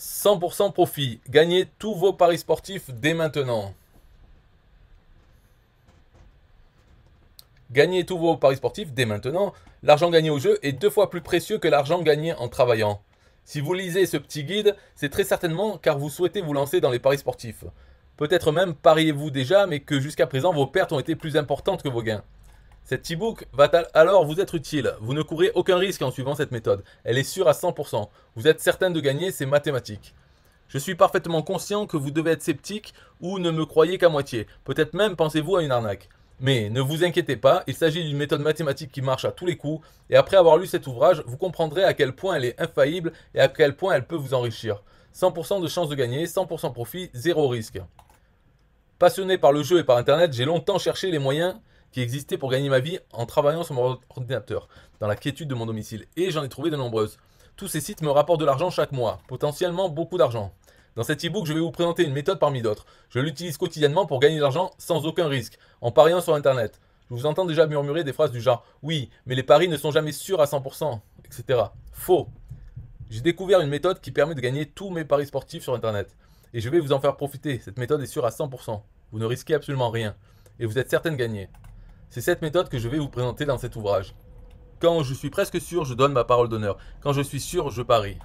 100% profit. Gagnez tous vos paris sportifs dès maintenant. Gagnez tous vos paris sportifs dès maintenant. L'argent gagné au jeu est deux fois plus précieux que l'argent gagné en travaillant. Si vous lisez ce petit guide, c'est très certainement car vous souhaitez vous lancer dans les paris sportifs. Peut-être même pariez-vous déjà, mais que jusqu'à présent vos pertes ont été plus importantes que vos gains. Cette e-book va alors vous être utile. Vous ne courez aucun risque en suivant cette méthode. Elle est sûre à 100%. Vous êtes certain de gagner, c'est mathématique. Je suis parfaitement conscient que vous devez être sceptique ou ne me croyez qu'à moitié. Peut-être même pensez-vous à une arnaque. Mais ne vous inquiétez pas, il s'agit d'une méthode mathématique qui marche à tous les coups, et après avoir lu cet ouvrage, vous comprendrez à quel point elle est infaillible et à quel point elle peut vous enrichir. 100% de chance de gagner, 100% profit, zéro risque. Passionné par le jeu et par Internet, j'ai longtemps cherché les moyens qui existait pour gagner ma vie en travaillant sur mon ordinateur, dans la quiétude de mon domicile, et j'en ai trouvé de nombreuses. Tous ces sites me rapportent de l'argent chaque mois, potentiellement beaucoup d'argent. Dans cet e-book, je vais vous présenter une méthode parmi d'autres. Je l'utilise quotidiennement pour gagner de l'argent sans aucun risque, en pariant sur Internet. Je vous entends déjà murmurer des phrases du genre Oui, mais les paris ne sont jamais sûrs à 100%, etc. Faux. J'ai découvert une méthode qui permet de gagner tous mes paris sportifs sur Internet. Et je vais vous en faire profiter. Cette méthode est sûre à 100%. Vous ne risquez absolument rien. Et vous êtes certain de gagner. C'est cette méthode que je vais vous présenter dans cet ouvrage. Quand je suis presque sûr, je donne ma parole d'honneur. Quand je suis sûr, je parie.